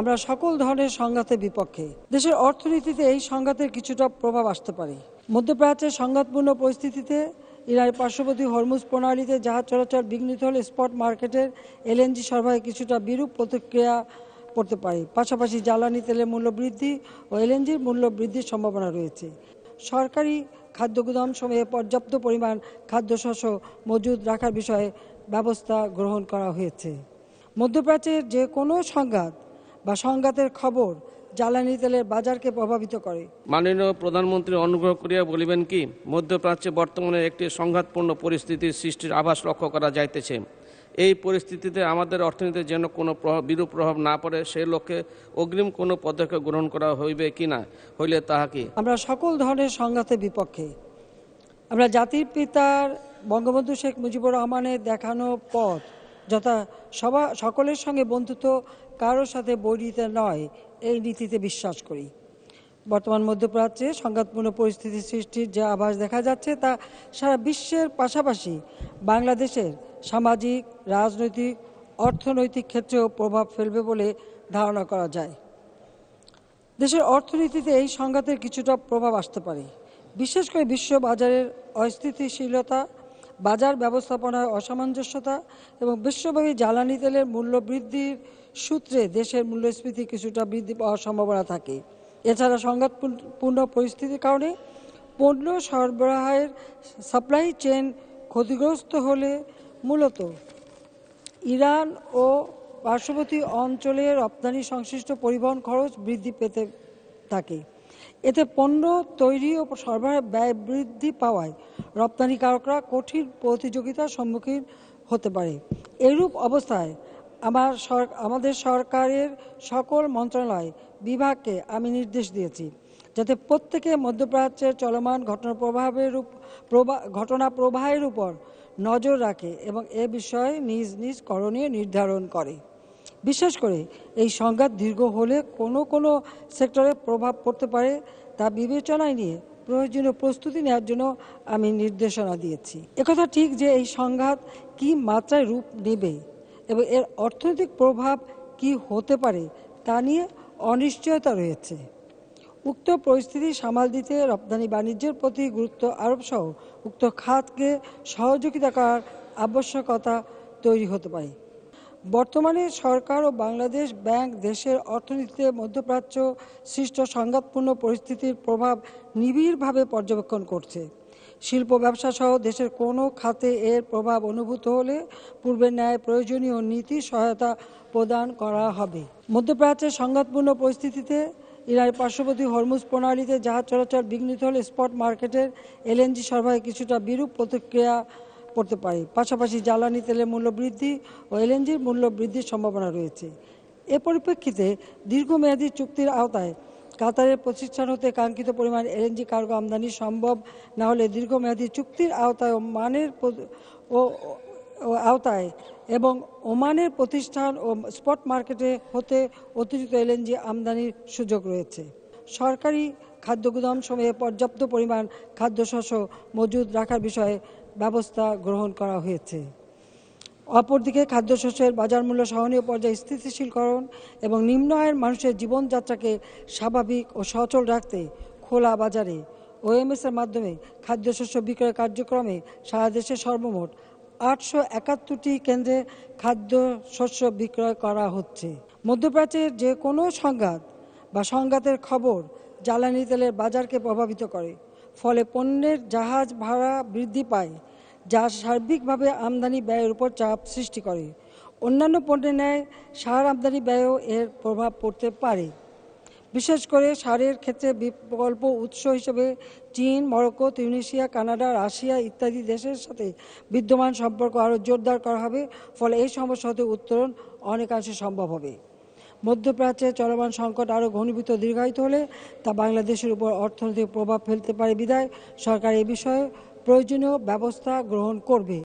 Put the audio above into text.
আমরা সকল ধরনের সংঘাতের বিপক্ষে দেশের অর্থনীতিতে এই সংঘাতের কিছুটা প্রভাব আসতে পারে মধ্যপ্রাচ্যের সংঘাতপূর্ণ পরিস্থিতিতে ইরানের পার্শ্ববর্তী হরমুজ প্রণালীতে জাহাজ চলাচল বিঘ্নিত হলে স্পট মার্কেটের এলএনজি সরবরাহে কিছুটা বিরূপ প্রতিক্রিয়া পড়তে পারে পাশাপাশি জ্বালানি তেলের মূল্য বৃদ্ধি ও এলএনজির মূল্য বৃদ্ধির সম্ভাবনা রয়েছে সরকারি খাদ্য গুদাম সময়ে পর্যাপ্ত পরিমাণ খাদ্যশস্য মজুদ রাখার বিষয়ে ব্যবস্থা গ্রহণ করা হয়েছে মধ্যপ্রাচ্যের যে কোনো সংঘাত বা সংঘাতের খবর জ্বালানি তেলের বাজারকে প্রভাবিত করে মাননীয় প্রধানমন্ত্রী অনুগ্রহ করিয়া বলিবেন কি মধ্যপ্রাচ্যে বর্তমানে একটি সংঘাতপূর্ণ পরিস্থিতির সৃষ্টির আভাস লক্ষ্য করা যাইতেছে এই পরিস্থিতিতে আমাদের অর্থনীতিতে যেন কোনো বিরূপ প্রভাব না পড়ে সেই লক্ষ্যে অগ্রিম কোনো পদক্ষেপ গ্রহণ করা হইবে কি না হইলে তাহা কি আমরা সকল ধরনের সংঘাতের বিপক্ষে আমরা জাতির পিতার বঙ্গবন্ধু শেখ মুজিবুর রহমানের দেখানো পথ যথা সবা সকলের সঙ্গে বন্ধুত্ব কারোর সাথে বৈরিতা নয় এই নীতিতে বিশ্বাস করি বর্তমান মধ্যপ্রাচ্যে সংঘাতপূর্ণ পরিস্থিতি সৃষ্টির যে আভাস দেখা যাচ্ছে তা সারা বিশ্বের পাশাপাশি বাংলাদেশের সামাজিক রাজনৈতিক অর্থনৈতিক ক্ষেত্রেও প্রভাব ফেলবে বলে ধারণা করা যায় দেশের অর্থনীতিতে এই সংঘাতের কিছুটা প্রভাব আসতে পারে বিশেষ করে বিশ্ব বাজারের অস্থিতিশীলতা বাজার ব্যবস্থাপনায় অসামঞ্জস্যতা এবং বিশ্বব্যাপী জ্বালানি তেলের মূল্য বৃদ্ধির সূত্রে দেশের মূল্যস্ফীতি কিছুটা বৃদ্ধি পাওয়ার সম্ভাবনা থাকে এছাড়া সংঘাতপূর্ণ পরিস্থিতির কারণে পণ্য সরবরাহের সাপ্লাই চেন ক্ষতিগ্রস্ত হলে মূলত ইরান ও পার্শ্ববর্তী অঞ্চলের রপ্তানি সংশ্লিষ্ট পরিবহন খরচ বৃদ্ধি পেতে থাকে এতে পণ্য তৈরি ও সরবরাহ ব্যয় বৃদ্ধি পাওয়ায় রপ্তানিকারকরা কঠিন প্রতিযোগিতার সম্মুখীন হতে পারে এরূপ অবস্থায় আমার আমাদের সরকারের সকল মন্ত্রণালয় বিভাগকে আমি নির্দেশ দিয়েছি যাতে প্রত্যেকে মধ্যপ্রাচ্যের চলমান ঘটনা প্রবাহ ঘটনা প্রবাহের উপর নজর রাখে এবং এ বিষয়ে নিজ নিজ করণীয় নির্ধারণ করে বিশেষ করে এই সংঘাত দীর্ঘ হলে কোনো কোনো সেক্টরে প্রভাব পড়তে পারে তা বিবেচনায় নিয়ে প্রয়োজনীয় প্রস্তুতি নেওয়ার জন্য আমি নির্দেশনা দিয়েছি একথা ঠিক যে এই সংঘাত কি মাত্রায় রূপ নেবে এবং এর অর্থনৈতিক প্রভাব কি হতে পারে তা নিয়ে অনিশ্চয়তা রয়েছে উক্ত পরিস্থিতি সামাল দিতে রপ্তানি বাণিজ্যের প্রতি গুরুত্ব আরোপ সহ উক্ত খাতকে সহযোগিতা করার আবশ্যকতা তৈরি হতে পারে বর্তমানে সরকার ও বাংলাদেশ ব্যাংক দেশের অর্থনীতিতে মধ্যপ্রাচ্য সৃষ্ট সংঘাতপূর্ণ পরিস্থিতির প্রভাব নিবিড়ভাবে পর্যবেক্ষণ করছে শিল্প ব্যবসা সহ দেশের কোনো খাতে এর প্রভাব অনুভূত হলে পূর্বের ন্যায় প্রয়োজনীয় নীতি সহায়তা প্রদান করা হবে মধ্যপ্রাচ্যের সংঘাতপূর্ণ পরিস্থিতিতে ইরানের পার্শ্ববর্তী হরমুজ প্রণালীতে জাহাজ চলাচল বিঘ্নিত হলে স্পট মার্কেটের এলএনজি সরবরাহে কিছুটা বিরূপ প্রতিক্রিয়া পড়তে পারি পাশাপাশি জ্বালানি তেলের মূল্য বৃদ্ধি ও এলএনজির মূল্য বৃদ্ধির সম্ভাবনা রয়েছে এ পরিপ্রেক্ষিতে দীর্ঘমেয়াদী চুক্তির আওতায় কাতারের প্রতিষ্ঠান হতে কাঙ্ক্ষিত পরিমাণ এলএনজি কার্গো আমদানি সম্ভব না হলে দীর্ঘমেয়াদী চুক্তির আওতায় ও মানের ও আওতায় এবং ওমানের প্রতিষ্ঠান ও স্পট মার্কেটে হতে অতিরিক্ত এলএনজি আমদানির সুযোগ রয়েছে সরকারি খাদ্য গুদাম সময়ে পর্যাপ্ত পরিমাণ খাদ্যশস্য মজুদ রাখার বিষয়ে ব্যবস্থা গ্রহণ করা হয়েছে অপরদিকে খাদ্যশস্যের বাজার মূল্য সহনীয় পর্যায়ে স্থিতিশীলকরণ এবং নিম্ন আয়ের মানুষের জীবনযাত্রাকে স্বাভাবিক ও সচল রাখতে খোলা বাজারে ওএমএসের মাধ্যমে খাদ্যশস্য বিক্রয় কার্যক্রমে সারা দেশে সর্বমোট আটশো একাত্তরটি কেন্দ্রে খাদ্যশস্য বিক্রয় করা হচ্ছে মধ্যপ্রাচ্যের যে কোনো সংঘাত বা সংঘাতের খবর জ্বালানি তেলের বাজারকে প্রভাবিত করে ফলে পণ্যের জাহাজ ভাড়া বৃদ্ধি পায় যা সার্বিকভাবে আমদানি ব্যয়ের উপর চাপ সৃষ্টি করে অন্যান্য পণ্যের ন্যায় সার আমদানি ব্যয়ও এর প্রভাব পড়তে পারে বিশেষ করে সারের ক্ষেত্রে বিকল্প উৎস হিসেবে চীন মরক্কো তিউনিশিয়া কানাডা রাশিয়া ইত্যাদি দেশের সাথে বিদ্যমান সম্পর্ক আরও জোরদার করা হবে ফলে এই সমস্যা হতে উত্তরণ অনেকাংশে সম্ভব হবে মধ্যপ্রাচ্যে চলমান সংকট আরও ঘনীভূত দীর্ঘায়িত হলে তা বাংলাদেশের উপর অর্থনৈতিক প্রভাব ফেলতে পারে বিদায় সরকার এ বিষয়ে প্রয়োজনীয় ব্যবস্থা গ্রহণ করবে